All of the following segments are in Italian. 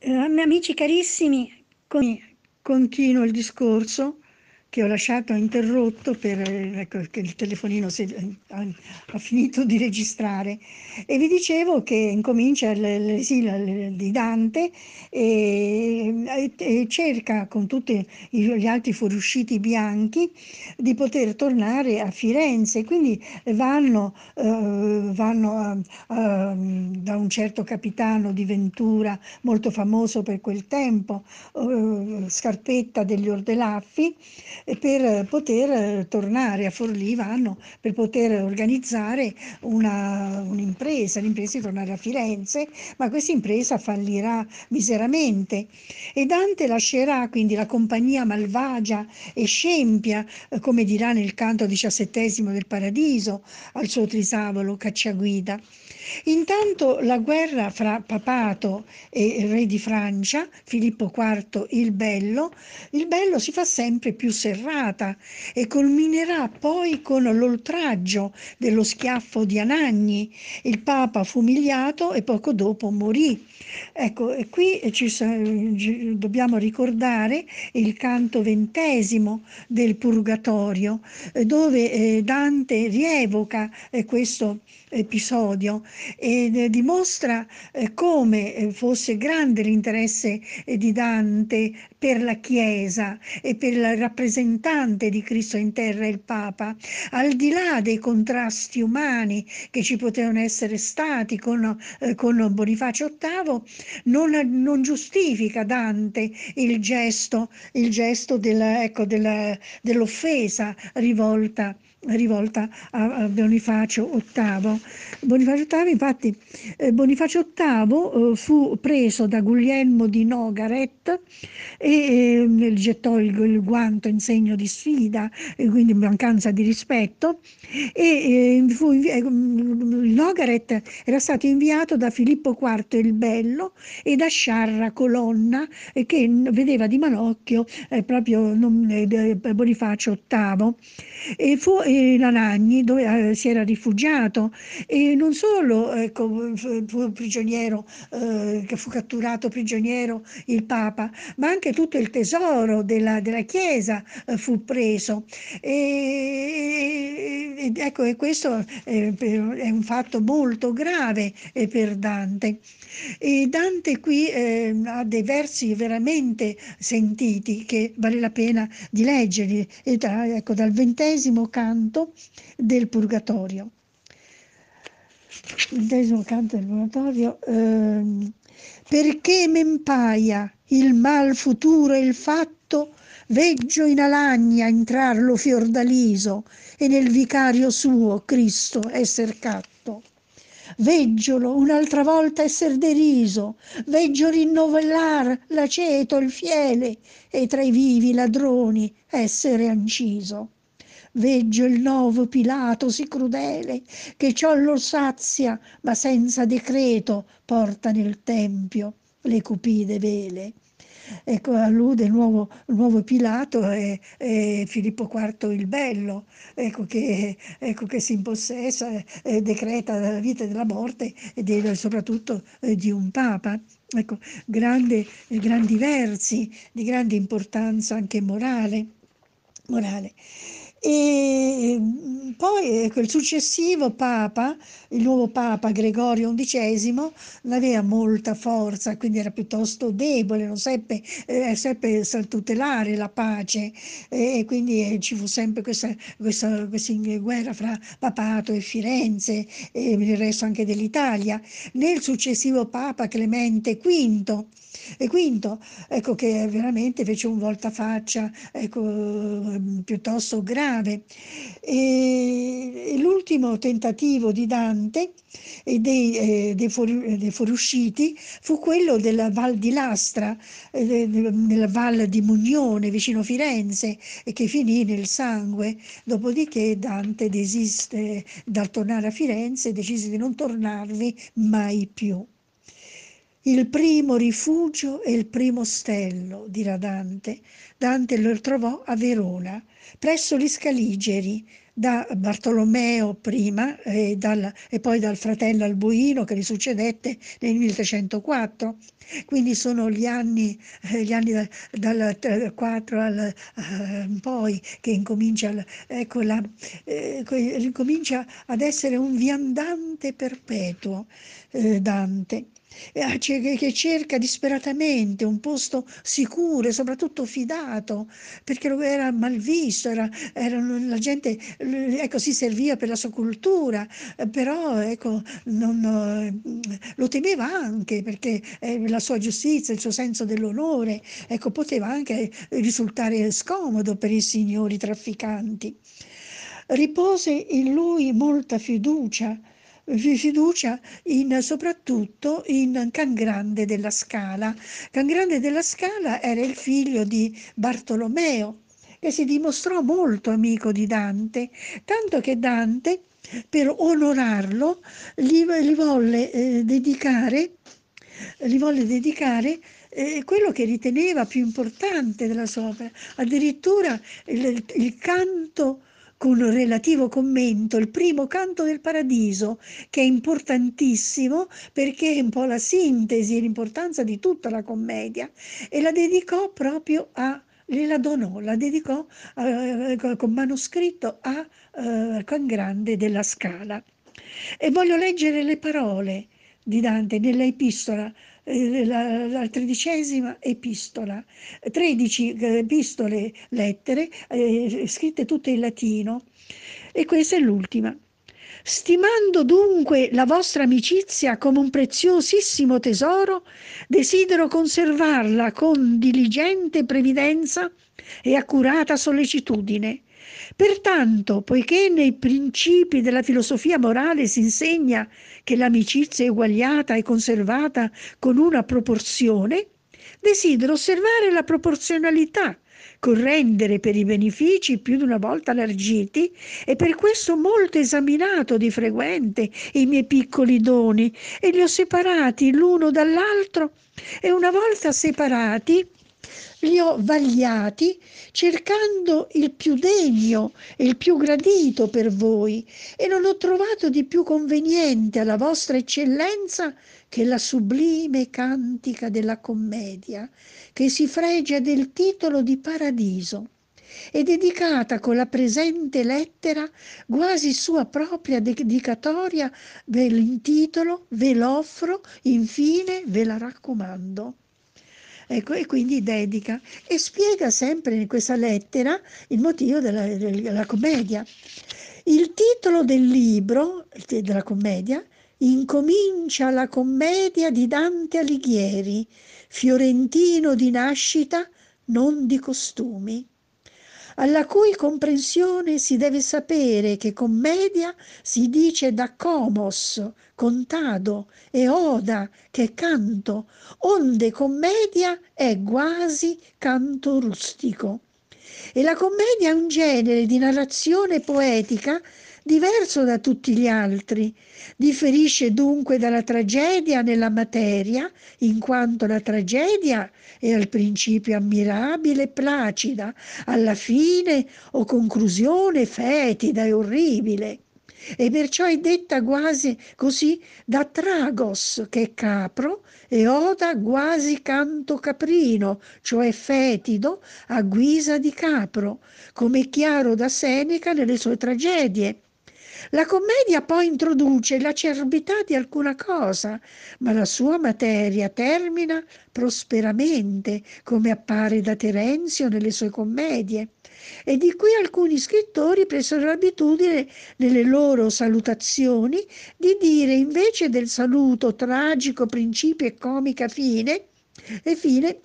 Eh, amici carissimi, con, continuo il discorso che ho lasciato interrotto per ecco, che il telefonino si, ha, ha, finito di registrare e vi dicevo che incomincia l'esilio di Dante e, e, cerca con tutti gli altri fuoriusciti bianchi di poter tornare a Firenze quindi vanno, eh, vanno a, eh, a, da un certo capitano di Ventura molto famoso per quel tempo eh, Scarpetta degli Ordelaffi per poter tornare a Forlì, vanno per poter organizzare una, un'impresa, l'impresa di tornare a Firenze, ma questa impresa fallirà miseramente. E Dante lascerà quindi la compagnia malvagia e scempia, eh, come dirà nel canto diciassettesimo del Paradiso, al suo trisavolo cacciaguida. Intanto la guerra fra papato e re di Francia, Filippo IV il Bello, il Bello si fa sempre più serrata e culminerà poi con l'oltraggio dello schiaffo di Anagni. Il Papa fu umiliato e poco dopo morì. Ecco, e qui ci, dobbiamo ricordare il canto ventesimo del Purgatorio, eh, dove eh, Dante rievoca eh, questo episodio e eh, dimostra eh, come eh, fosse grande l'interesse di Dante per la Chiesa e per il rappresentante di Cristo in terra, il Papa, al di là dei contrasti umani che ci potevano essere stati con, eh, con Bonifacio VIII, non, non, giustifica Dante il gesto, il gesto della, ecco, della, dell'offesa rivolta a rivolta a Bonifacio VIII. Bonifacio VIII, infatti, eh, Bonifacio VIII eh, fu preso da Guglielmo di Nogaret e ehm, gettò il, guanto in segno di sfida, quindi mancanza di rispetto, e ehm, fu eh, Nogaret era stato inviato da Filippo IV il Bello e da Sciarra Colonna che vedeva di manocchio proprio Bonifacio VIII e fu eh, Lanagni dove eh, si era rifugiato e non solo ecco, fu prigioniero, eh, che fu catturato prigioniero il Papa, ma anche tutto il tesoro della, della Chiesa eh, fu preso. E, ecco, e questo è, eh, è un fatto molto grave per Dante. E Dante qui eh, ha dei versi veramente sentiti che vale la pena di leggere, e tra, ecco, dal XX ventesimo canto del Purgatorio. Il ventesimo canto del Purgatorio. Ehm, perché m'empaia il mal futuro e il fatto, veggio in alagna entrar lo fiordaliso e nel vicario suo Cristo esser catto. Veggiolo un'altra volta esser deriso, veggio rinnovellar l'aceto, il fiele e tra i vivi ladroni essere anciso. Veggio il nuovo Pilato sì crudele, che ciò lo sazia, ma senza decreto porta nel Tempio le cupide vele. Ecco, allude il nuovo, il nuovo Pilato e, e, Filippo IV il Bello, ecco che, ecco che si impossessa e decreta la vita e la morte e del, soprattutto eh, di un Papa. Ecco, grande, grandi versi di grande importanza anche morale. morale. E mm, poi ecco, il successivo Papa, il nuovo Papa Gregorio XI, non aveva molta forza, quindi era piuttosto debole, non seppe, eh, seppe tutelare la pace e quindi eh, ci fu sempre questa, questa, questa, eh, guerra fra Papato e Firenze e il resto anche dell'Italia. Nel successivo Papa Clemente V, e quinto, ecco che veramente fece un voltafaccia ecco, mm, piuttosto grande grave. E, e l'ultimo tentativo di Dante e dei, eh, dei, fuori, dei, fuoriusciti fu quello della Val di Lastra, eh, nella Val di Mugnone vicino Firenze, che finì nel sangue. Dopodiché Dante desiste dal tornare a Firenze e decise di non tornarvi mai più. Il primo rifugio e il primo ostello, dirà Dante. Dante lo trovò a Verona, presso gli Scaligeri, da Bartolomeo prima e, dal, e poi dal fratello Alboino che gli succedette nel 1304. Quindi sono gli anni, eh, gli anni dal, dal, eh, 4 al, uh, poi che incomincia, ecco, la, eh, incomincia ad essere un viandante perpetuo eh, Dante. Ah, che cerca disperatamente un posto sicuro e soprattutto fidato, perché lui era malvisto, era, era, la gente ecco, si serviva per la sua cultura, eh, però ecco, non, eh, lo temeva anche perché eh, la sua giustizia, il suo senso dell'onore ecco, poteva anche risultare scomodo per i signori trafficanti. Ripose in lui molta fiducia fiducia in, soprattutto in Can Grande della Scala. Can Grande della Scala era il figlio di Bartolomeo che si dimostrò molto amico di Dante, tanto che Dante per onorarlo gli, gli volle eh, dedicare, gli volle dedicare eh, quello che riteneva più importante della sua opera, addirittura il, il canto con relativo commento il primo canto del paradiso, che è importantissimo perché è un po' la sintesi e l'importanza di tutta la commedia, e la dedicò proprio a la donò, la dedicò eh, con manoscritto a eh, Can Grande della Scala. E voglio leggere le parole di Dante nella epistola eh, la, la tredicesima epistola, 13 eh, epistole, lettere, eh, scritte tutte in latino, e questa è l'ultima. Stimando dunque la vostra amicizia come un preziosissimo tesoro, desidero conservarla con diligente previdenza e accurata sollecitudine Pertanto, poiché nei principi della filosofia morale si insegna che l'amicizia è uguagliata e conservata con una proporzione, desidero osservare la proporzionalità correndere per i benefici più di una volta largiti e per questo molto esaminato di frequente i miei piccoli doni e li ho separati l'uno dall'altro e una volta separati li ho vagliati cercando il più degno e il più gradito per voi e non ho trovato di più conveniente alla vostra eccellenza che la sublime cantica della commedia, che si fregia del titolo di paradiso e dedicata con la presente lettera quasi sua propria dedicatoria ve l'intitolo, ve l'offro, infine ve la raccomando. Ecco, e quindi dedica e spiega sempre in questa lettera il motivo della, della commedia. Il titolo del libro, della commedia, incomincia la commedia di Dante Alighieri, fiorentino di nascita, non di costumi alla cui comprensione si deve sapere che commedia si dice da comos, contado, e oda, che canto, onde commedia è quasi canto rustico. E la commedia è un genere di narrazione poetica diverso da tutti gli altri, differisce dunque dalla tragedia nella materia, in quanto la tragedia è al principio ammirabile e placida, alla fine o conclusione fetida e orribile e perciò è detta quasi così da tragos, che è capro, e oda quasi canto caprino, cioè fetido a guisa di capro, come è chiaro da Seneca nelle sue tragedie, la commedia poi introduce l'acerbità di alcuna cosa, ma la sua materia termina prosperamente, come appare da Terenzio nelle sue commedie, e di qui alcuni scrittori presero l'abitudine nelle loro salutazioni di dire invece del saluto tragico principio e comica fine e fine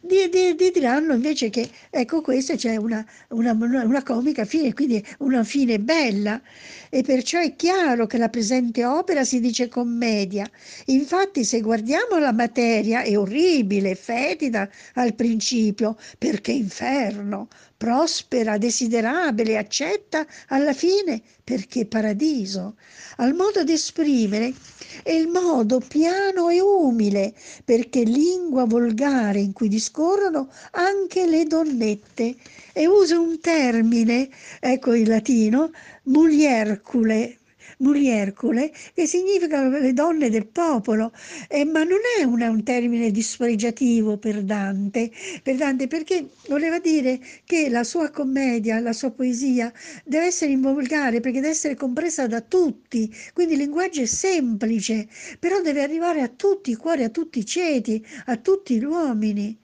di, di, di, diranno invece che ecco questa c'è una, una, una comica fine, quindi una fine bella e perciò è chiaro che la presente opera si dice commedia. Infatti se guardiamo la materia è orribile, fetida al principio, perché inferno, prospera, desiderabile, accetta alla fine perché paradiso. Al modo di esprimere è il modo piano e umile, perché lingua volgare in cui discorrono anche le donnette. E usa un termine, ecco il latino, muliercule, muliercole, che significano le donne del popolo, eh, ma non è una, un termine dispregiativo per Dante, per Dante perché voleva dire che la sua commedia, la sua poesia deve essere in volgare, perché deve essere compresa da tutti, quindi il linguaggio è semplice, però deve arrivare a tutti i cuori, a tutti i ceti, a tutti gli uomini.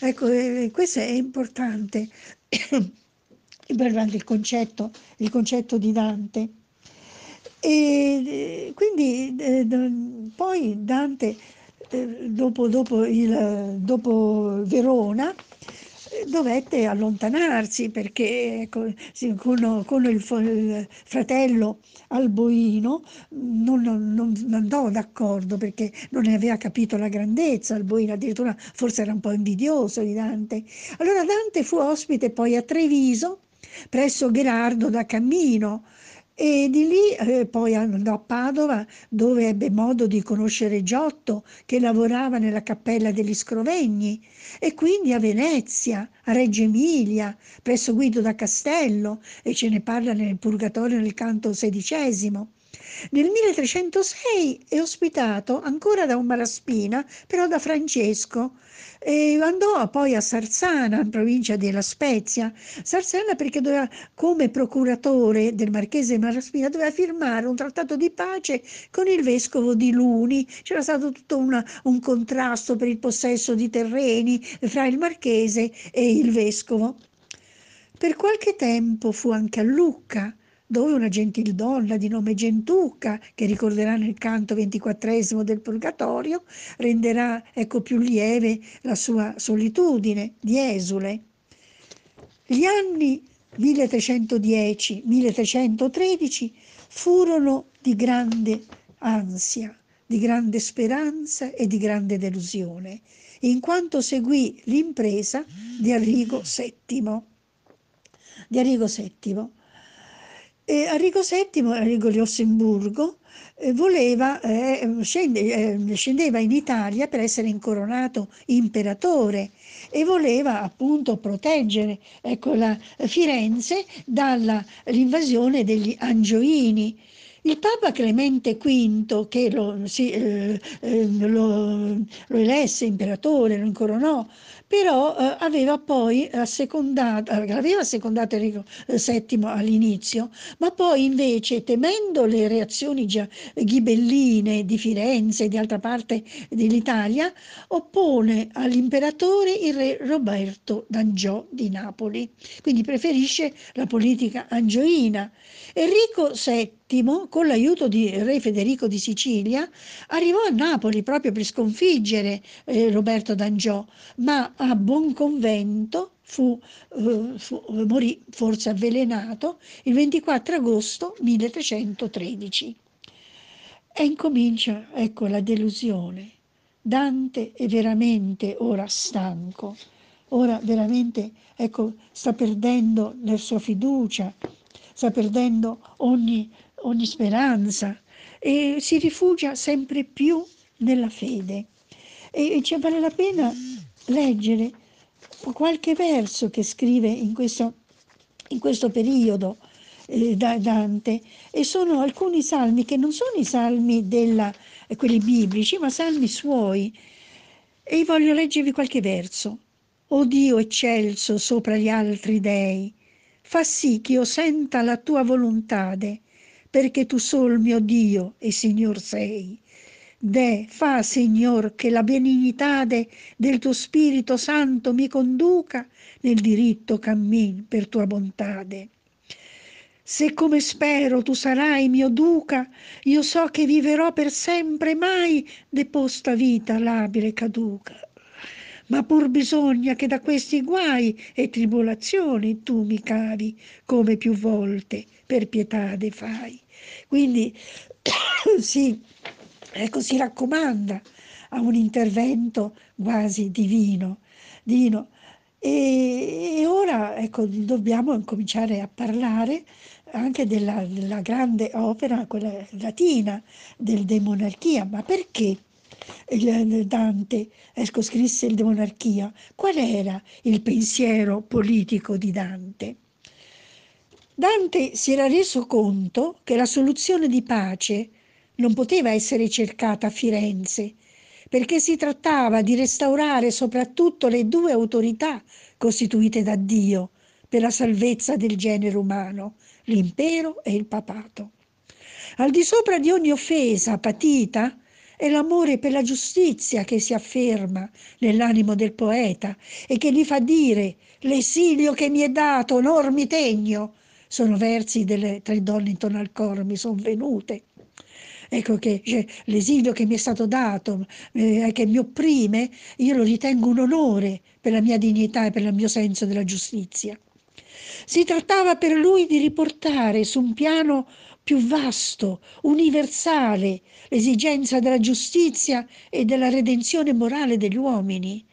Ecco, eh, eh questo è importante. importante il concetto, il concetto di Dante. E eh, quindi eh, poi Dante, eh, dopo, dopo, il, dopo Verona, eh, dovette allontanarsi perché ecco, con, con il, fratello Alboino non, non, non andò d'accordo perché non ne aveva capito la grandezza, Alboino addirittura forse era un po' invidioso di Dante. Allora Dante fu ospite poi a Treviso presso Gherardo da Cammino, e di lì eh, poi andò a Padova dove ebbe modo di conoscere Giotto che lavorava nella cappella degli Scrovegni e quindi a Venezia, a Reggio Emilia, presso Guido da Castello e ce ne parla nel Purgatorio nel canto sedicesimo. Nel 1306 è ospitato ancora da un Malaspina, però da Francesco. E andò poi a Sarzana, in provincia della Spezia. Sarzana perché doveva, come procuratore del marchese Malaspina, doveva firmare un trattato di pace con il vescovo di Luni. C'era stato tutto una, un contrasto per il possesso di terreni fra il marchese e il vescovo. Per qualche tempo fu anche a Lucca, dove una gentildonna di nome Gentucca, che ricorderà nel canto ventiquattresimo del Purgatorio, renderà ecco, più lieve la sua solitudine di esule. Gli anni 1310-1313 furono di grande ansia, di grande speranza e di grande delusione, in quanto seguì l'impresa di Arrigo VII. Di Arrigo VII e Arrigo VII, Arrigo di Ossemburgo, eh, voleva, eh, scende, eh, scendeva in Italia per essere incoronato imperatore e voleva appunto proteggere ecco, la Firenze dall'invasione degli Angioini. Il Papa Clemente V, che lo, sì, eh, eh, lo, lo elesse imperatore, lo incoronò, però eh, aveva poi assecondato, eh, aveva assecondato Enrico VII eh, all'inizio, ma poi invece temendo le reazioni ghibelline di Firenze e di altra parte dell'Italia, oppone all'imperatore il re Roberto d'Angiò di Napoli, quindi preferisce la politica angioina. Enrico VII VII, con l'aiuto di re Federico di Sicilia, arrivò a Napoli proprio per sconfiggere eh, Roberto d'Angiò, ma a buon convento fu, eh, fu, morì forse avvelenato il 24 agosto 1313. E incomincia, ecco, la delusione. Dante è veramente ora stanco, ora veramente ecco, sta perdendo la sua fiducia, sta perdendo ogni ogni speranza e si rifugia sempre più nella fede. E, ci vale la pena leggere qualche verso che scrive in questo, in questo periodo eh, da Dante e sono alcuni salmi che non sono i salmi della, eh, quelli biblici, ma salmi suoi. E io voglio leggervi qualche verso. O Dio eccelso sopra gli altri dei, fa sì che io senta la tua volontade perché tu sol mio Dio e Signor sei. De, fa, Signor, che la benignitade del tuo Spirito Santo mi conduca nel diritto cammin per tua bontade. Se come spero tu sarai mio duca, io so che viverò per sempre mai deposta vita labile caduca ma pur bisogna che da questi guai e tribolazioni tu mi cavi, come più volte per pietà de fai. Quindi sì, ecco, si raccomanda a un intervento quasi divino. divino. E, e, ora ecco, dobbiamo cominciare a parlare anche della, della grande opera, quella latina, del De Monarchia. Ma perché? Dante ecco, scrisse il De Monarchia, qual era il pensiero politico di Dante? Dante si era reso conto che la soluzione di pace non poteva essere cercata a Firenze, perché si trattava di restaurare soprattutto le due autorità costituite da Dio per la salvezza del genere umano, l'impero e il papato. Al di sopra di ogni offesa patita, è l'amore per la giustizia che si afferma nell'animo del poeta e che gli fa dire l'esilio che mi è dato, onor mi tegno. Sono versi delle tre donne intorno al coro, mi sono venute. Ecco che cioè, l'esilio che mi è stato dato, eh, che mi opprime, io lo ritengo un onore per la mia dignità e per il mio senso della giustizia. Si trattava per lui di riportare su un piano più vasto, universale, l'esigenza della giustizia e della redenzione morale degli uomini.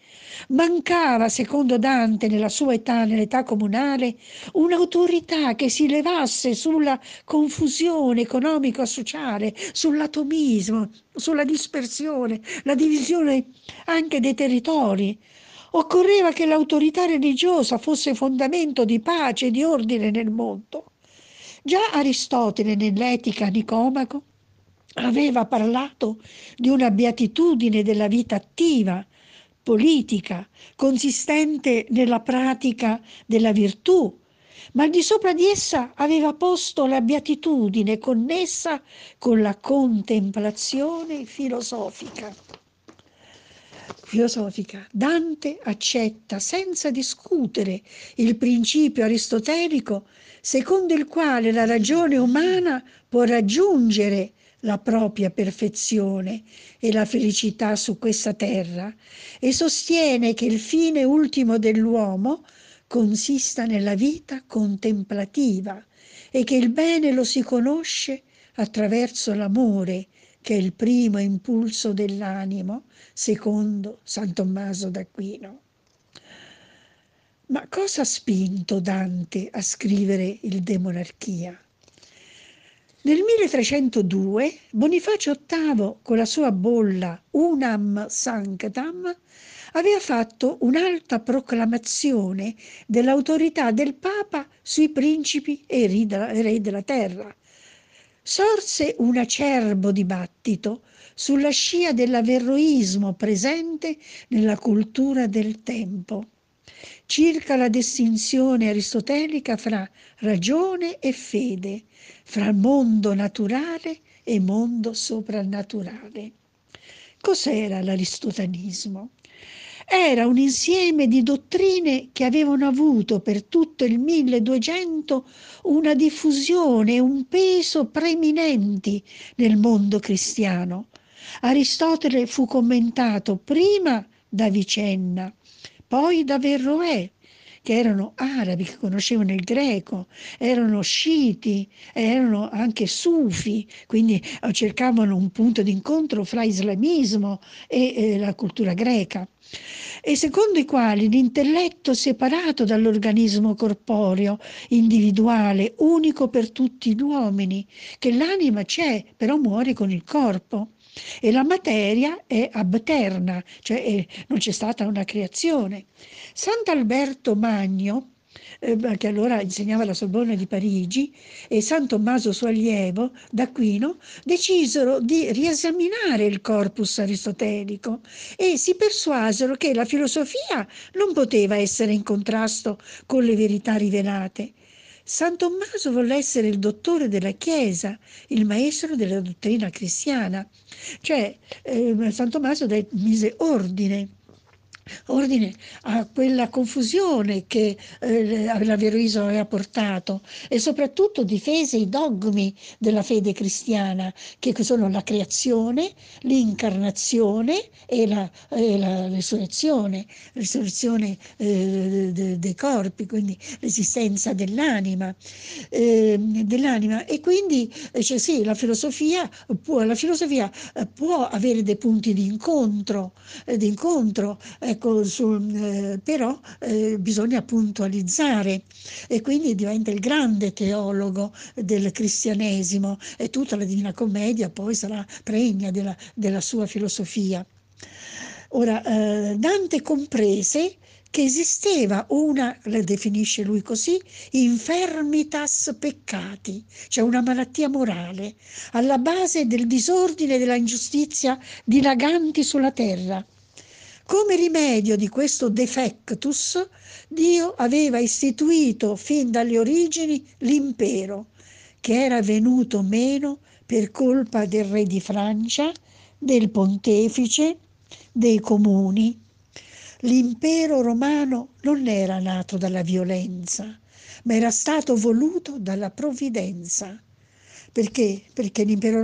Mancava, secondo Dante, nella sua età, nell'età comunale, un'autorità che si levasse sulla confusione economico-sociale, sull'atomismo, sulla dispersione, la divisione anche dei territori. Occorreva che l'autorità religiosa fosse fondamento di pace e di ordine nel mondo. Già Aristotele nell'Etica Nicomaco aveva parlato di una beatitudine della vita attiva, politica, consistente nella pratica della virtù, ma al di sopra di essa aveva posto la beatitudine connessa con la contemplazione filosofica filosofica, Dante accetta senza discutere il principio aristotelico secondo il quale la ragione umana può raggiungere la propria perfezione e la felicità su questa terra e sostiene che il fine ultimo dell'uomo consista nella vita contemplativa e che il bene lo si conosce attraverso l'amore che è il primo impulso dell'animo, secondo San Tommaso d'Aquino. Ma cosa ha spinto Dante a scrivere il De Monarchia? Nel 1302 Bonifacio VIII, con la sua bolla Unam Sanctam, aveva fatto un'alta proclamazione dell'autorità del Papa sui principi e re della terra, sorse un acerbo dibattito sulla scia dell'averroismo presente nella cultura del tempo, circa la distinzione aristotelica fra ragione e fede, fra mondo naturale e mondo soprannaturale. Cos'era l'aristotanismo? era un insieme di dottrine che avevano avuto per tutto il 1200 una diffusione e un peso preminenti nel mondo cristiano. Aristotele fu commentato prima da Vicenna, poi da Verroè, che erano arabi, che conoscevano il greco, erano sciti, erano anche sufi, quindi eh, cercavano un punto d'incontro fra islamismo e eh, la cultura greca e secondo i quali l'intelletto separato dall'organismo corporeo, individuale, unico per tutti gli uomini, che l'anima c'è, però muore con il corpo. E la materia è abterna, cioè eh, non c'è stata una creazione. Sant'Alberto Magno, eh, che allora insegnava alla Sorbonne di Parigi, e San Tommaso suo allievo d'Aquino, decisero di riesaminare il corpus aristotelico e si persuasero che la filosofia non poteva essere in contrasto con le verità rivelate. San Tommaso volle essere il dottore della Chiesa, il maestro della dottrina cristiana, cioè eh, San Tommaso mise ordine ordine a quella confusione che eh, Veroiso aveva portato e soprattutto difese i dogmi della fede cristiana che sono la creazione, l'incarnazione e la, e la risurrezione, risurrezione eh, de, dei corpi, quindi l'esistenza dell'anima, eh, dell'anima. e quindi eh, cioè, sì, la filosofia, può, la filosofia eh, può avere dei punti di incontro, eh, di incontro eh, Ecco, su, eh, però eh, bisogna puntualizzare e quindi diventa il grande teologo del cristianesimo e tutta la Divina Commedia poi sarà pregna della, della sua filosofia. Ora, eh, Dante comprese che esisteva una, la definisce lui così, infermitas peccati, cioè una malattia morale, alla base del disordine e della ingiustizia dilaganti sulla terra come rimedio di questo defectus, Dio aveva istituito fin dalle origini l'impero, che era venuto meno per colpa del re di Francia, del pontefice, dei comuni. L'impero romano non era nato dalla violenza, ma era stato voluto dalla provvidenza. Perché? Perché nell'impero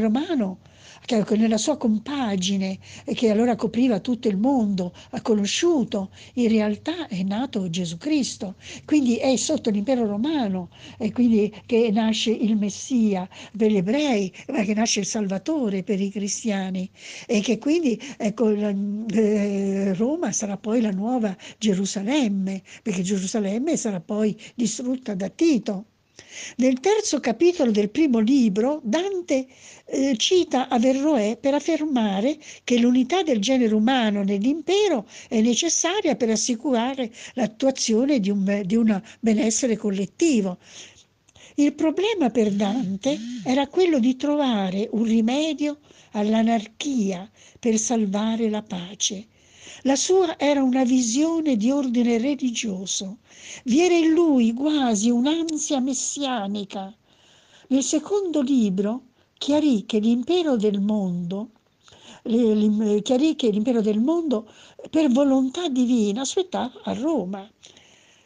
romano che ecco, nella sua compagine, che allora copriva tutto il mondo, ha conosciuto, in realtà è nato Gesù Cristo. Quindi è sotto l'impero romano e quindi che nasce il Messia per gli ebrei, ma che nasce il Salvatore per i cristiani e che quindi ecco, eh, Roma sarà poi la nuova Gerusalemme, perché Gerusalemme sarà poi distrutta da Tito. Nel terzo capitolo del primo libro Dante eh, cita Averroè per affermare che l'unità del genere umano nell'impero è necessaria per assicurare l'attuazione di un, di un benessere collettivo. Il problema per Dante era quello di trovare un rimedio all'anarchia per salvare la pace. La sua era una visione di ordine religioso. Vi era in lui quasi un'ansia messianica. Nel secondo libro chiarì che l'impero del mondo chiarì che l'impero del mondo per volontà divina aspettava a Roma.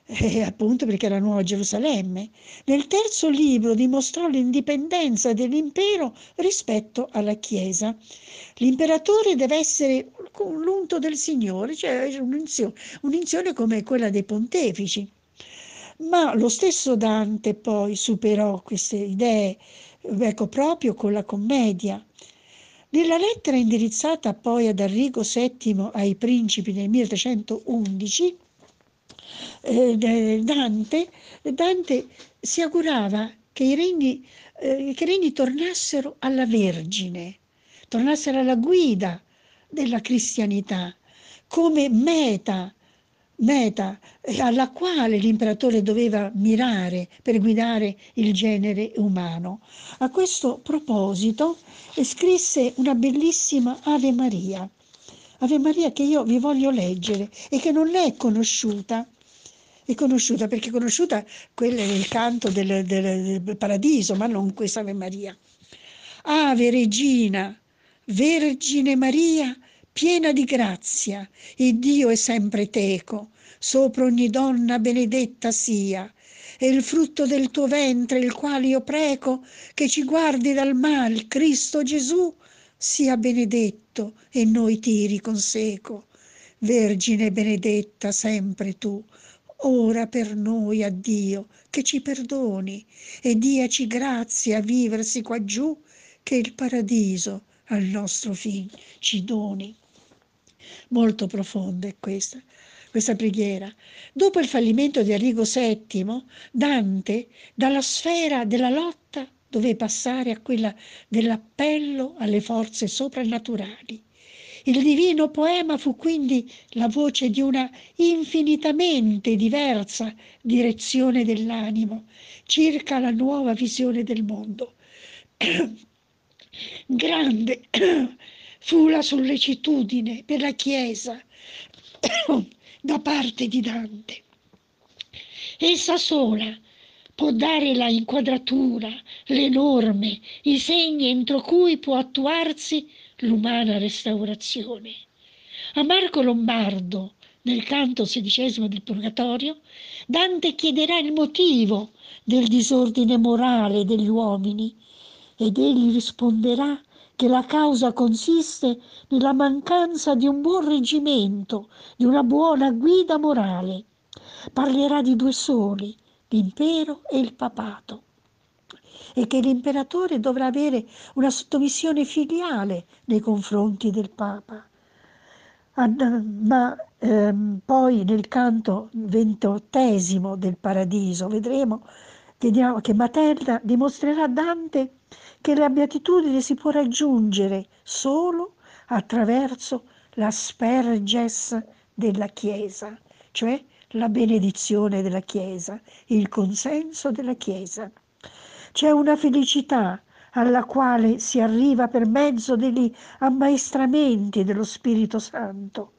Eh, appunto perché era Nuova Gerusalemme. Nel terzo libro dimostrò l'indipendenza dell'impero rispetto alla Chiesa. L'imperatore deve essere l'unto del Signore, cioè un'unzione, un'unzione come quella dei pontefici. Ma lo stesso Dante poi superò queste idee, ecco, proprio con la commedia. Nella lettera indirizzata poi ad Arrigo VII ai principi nel 1311, eh, Dante, Dante si augurava che i regni, eh, che i regni tornassero alla Vergine, tornassero alla guida della cristianità come meta, meta eh, alla quale l'imperatore doveva mirare per guidare il genere umano. A questo proposito eh, scrisse una bellissima Ave Maria, Ave Maria che io vi voglio leggere e che non è conosciuta è conosciuta perché è conosciuta quella nel canto del, del, del, paradiso, ma non questa Ave Maria. Ave Regina, Vergine Maria, piena di grazia, il Dio è sempre teco, sopra ogni donna benedetta sia, e il frutto del tuo ventre, il quale io prego, che ci guardi dal mal, Cristo Gesù, sia benedetto e noi ti riconseco. Vergine benedetta sempre tu, ora per noi a Dio che ci perdoni e diaci grazia a viversi quaggiù che il paradiso al nostro fin ci doni molto profonda è questa, questa preghiera. Dopo il fallimento di Arrigo VII, Dante dalla sfera della lotta dove passare a quella dell'appello alle forze soprannaturali. Il divino poema fu quindi la voce di una infinitamente diversa direzione dell'animo circa la nuova visione del mondo. Grande fu la sollecitudine per la Chiesa da parte di Dante. Essa sola può dare la inquadratura, le norme, i segni entro cui può attuarsi l'umana restaurazione. A Marco Lombardo, nel canto sedicesimo del Purgatorio, Dante chiederà il motivo del disordine morale degli uomini ed egli risponderà che la causa consiste nella mancanza di un buon reggimento, di una buona guida morale. Parlerà di due soli, l'impero e il papato e che l'imperatore dovrà avere una sottomissione filiale nei confronti del Papa. Ma ehm, poi nel canto ventottesimo del Paradiso vedremo che Materna dimostrerà Dante che la beatitudine si può raggiungere solo attraverso l'asperges della Chiesa, cioè la benedizione della Chiesa, il consenso della Chiesa. C'è una felicità alla quale si arriva per mezzo degli ammaestramenti dello Spirito Santo,